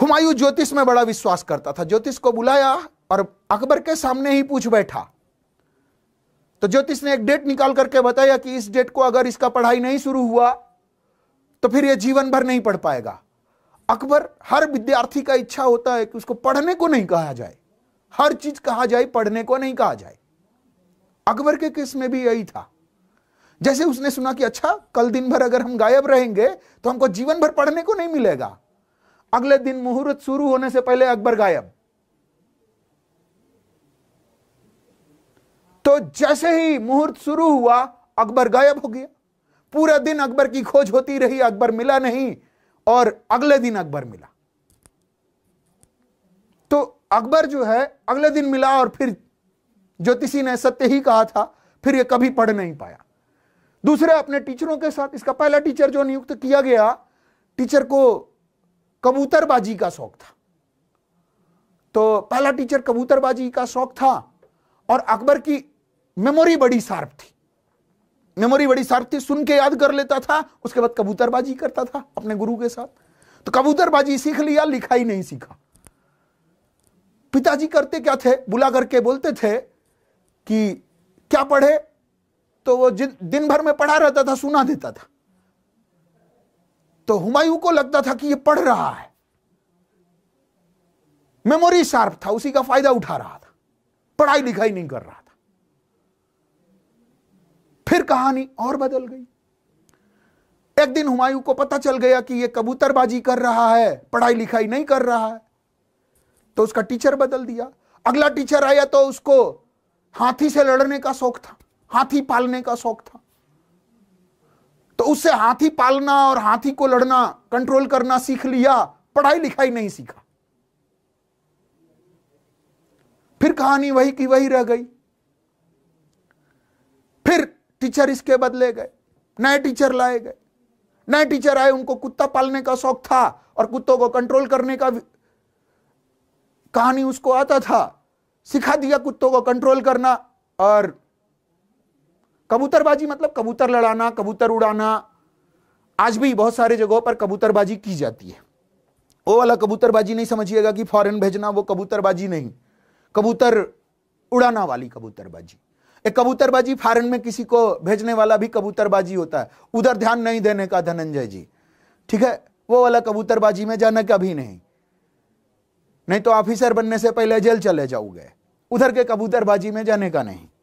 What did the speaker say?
हुमायूं ज्योतिष में बड़ा विश्वास करता था ज्योतिष को बुलाया और अकबर के सामने ही पूछ बैठा तो ज्योतिष ने एक डेट निकाल करके बताया कि इस डेट को अगर इसका पढ़ाई नहीं शुरू हुआ तो फिर यह जीवन भर नहीं पढ़ पाएगा अकबर हर विद्यार्थी का इच्छा होता है कि उसको पढ़ने को नहीं कहा जाए हर चीज कहा जाए पढ़ने को नहीं कहा जाए अकबर के केस में भी यही था जैसे उसने सुना कि अच्छा कल दिन भर अगर हम गायब रहेंगे तो हमको जीवन भर पढ़ने को नहीं मिलेगा अगले दिन मुहूर्त शुरू होने से पहले अकबर गायब तो जैसे ही मुहूर्त शुरू हुआ अकबर गायब हो गया पूरा दिन अकबर की खोज होती रही अकबर मिला नहीं और अगले दिन अकबर मिला तो अकबर जो है अगले दिन मिला और फिर ज्योतिषी ने सत्य ही कहा था फिर ये कभी पढ़ नहीं पाया दूसरे अपने टीचरों के साथ इसका पहला टीचर जो नियुक्त किया गया टीचर को कबूतरबाजी का शौक था तो पहला टीचर कबूतरबाजी का शौक था और अकबर की मेमोरी बड़ी शार्प थी मेमोरी बड़ी शार्प थी सुन के याद कर लेता था उसके बाद कबूतरबाजी करता था अपने गुरु के साथ तो कबूतरबाजी सीख लिया लिखा ही नहीं सीखा पिताजी करते क्या थे बुला करके बोलते थे कि क्या पढ़े तो वो दिन भर में पढ़ा रहता था सुना देता था तो हुमायूं को लगता था कि ये पढ़ रहा है मेमोरी शार्प था उसी का फायदा उठा रहा था पढ़ाई लिखाई नहीं कर रहा था फिर कहानी और बदल गई एक दिन हुमायूं को पता चल गया कि ये कबूतरबाजी कर रहा है पढ़ाई लिखाई नहीं कर रहा है तो उसका टीचर बदल दिया अगला टीचर आया तो उसको हाथी से लड़ने का शौक था हाथी पालने का शौक था तो उससे हाथी पालना और हाथी को लड़ना कंट्रोल करना सीख लिया पढ़ाई लिखाई नहीं सीखा फिर कहानी वही की वही रह गई फिर टीचर इसके बदले गए नए टीचर लाए गए नए टीचर आए उनको कुत्ता पालने का शौक था और कुत्तों को कंट्रोल करने का कहानी उसको आता था सिखा दिया कुत्तों को कंट्रोल करना और कबूतरबाजी मतलब कबूतर लड़ाना कबूतर उड़ाना आज भी बहुत सारे जगहों पर कबूतरबाजी की जाती है वो वाला कबूतरबाजी नहीं समझिएगा कि फॉरेन भेजना वो कबूतरबाजी नहीं कबूतर उड़ाना वाली कबूतरबाजी एक कबूतरबाजी फॉरेन में किसी को भेजने वाला भी कबूतरबाजी होता है उधर ध्यान नहीं देने का धनंजय जी ठीक है वो वाला कबूतरबाजी में जाना कभी नहीं नहीं तो ऑफिसर बनने से पहले जेल चले जाओगे उधर के कबूतरबाजी में जाने का नहीं